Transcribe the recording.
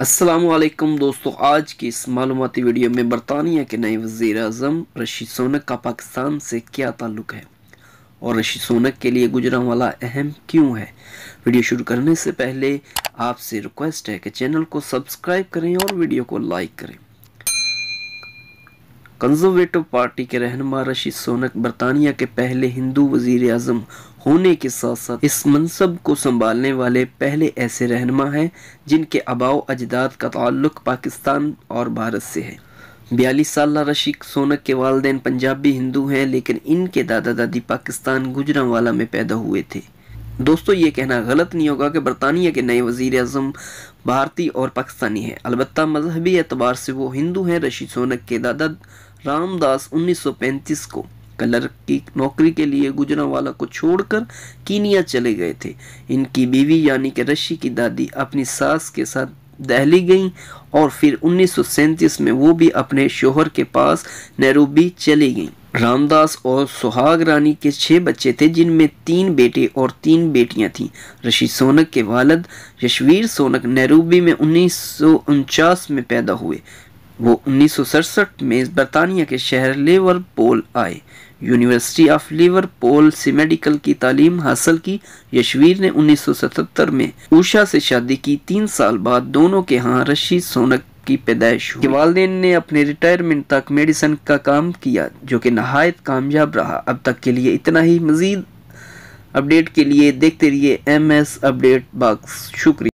असलम दोस्तों आज की इस मालूमती वीडियो में बरतानिया के नए वज़ी अजम रशीद सोनक का पाकिस्तान से क्या ताल्लुक़ है और रशीद सोनक के लिए गुजरा वाला अहम क्यों है वीडियो शुरू करने से पहले आपसे रिक्वेस्ट है कि चैनल को सब्सक्राइब करें और वीडियो को लाइक करें कंजर्वेटिव पार्टी के रहनमा रशी सोनक बरतानिया के पहले हिंदू वजीर अजम होने के साथ साथ इस मनसब को संभालने वाले पहले ऐसे रहनमा हैं जिनके अबाव अजदाद का ताल्लुक पाकिस्तान और भारत से है बयालीस साल रशीक सोनक के वालदेन पंजाबी हिंदू हैं लेकिन इनके दादा दादी पाकिस्तान गुजरावाला में पैदा हुए थे दोस्तों ये कहना गलत नहीं होगा कि बरतानिया के नए वजीर अजम भारतीय और पाकिस्तानी हैं अलबत् मजहबी एतबार से वो हिंदू हैं रशीद सोनक के दादा रामदास 1935 को कलर की नौकरी के लिए गुजरावाला को छोड़कर कीनिया चले गए थे इनकी बीवी यानी कि रशि की दादी अपनी सास के साथ दहली गईं और फिर उन्नीस में वो भी अपने शोहर के पास नेहरूबी चली गईं रामदास और सुहाग रानी के छः बच्चे थे जिनमें तीन बेटे और तीन बेटियां थीं ऋषि सोनक के वालद यशवीर सोनक नेहरूबी में उन्नीस में पैदा हुए वो उन्नीस में बरतानिया के शहर लेवरपोल आए यूनिवर्सिटी ऑफ पोल से मेडिकल की तालीम हासिल की यशवीर ने 1977 में उषा से शादी की तीन साल बाद दोनों के यहाँ रशी सोनक की पैदाइश हुई वाले ने अपने रिटायरमेंट तक मेडिसन का काम किया जो कि नहायत कामयाब रहा अब तक के लिए इतना ही मज़ीद अपडेट के लिए देखते रहिए एम एस अपडेट बॉक्स शुक्रिया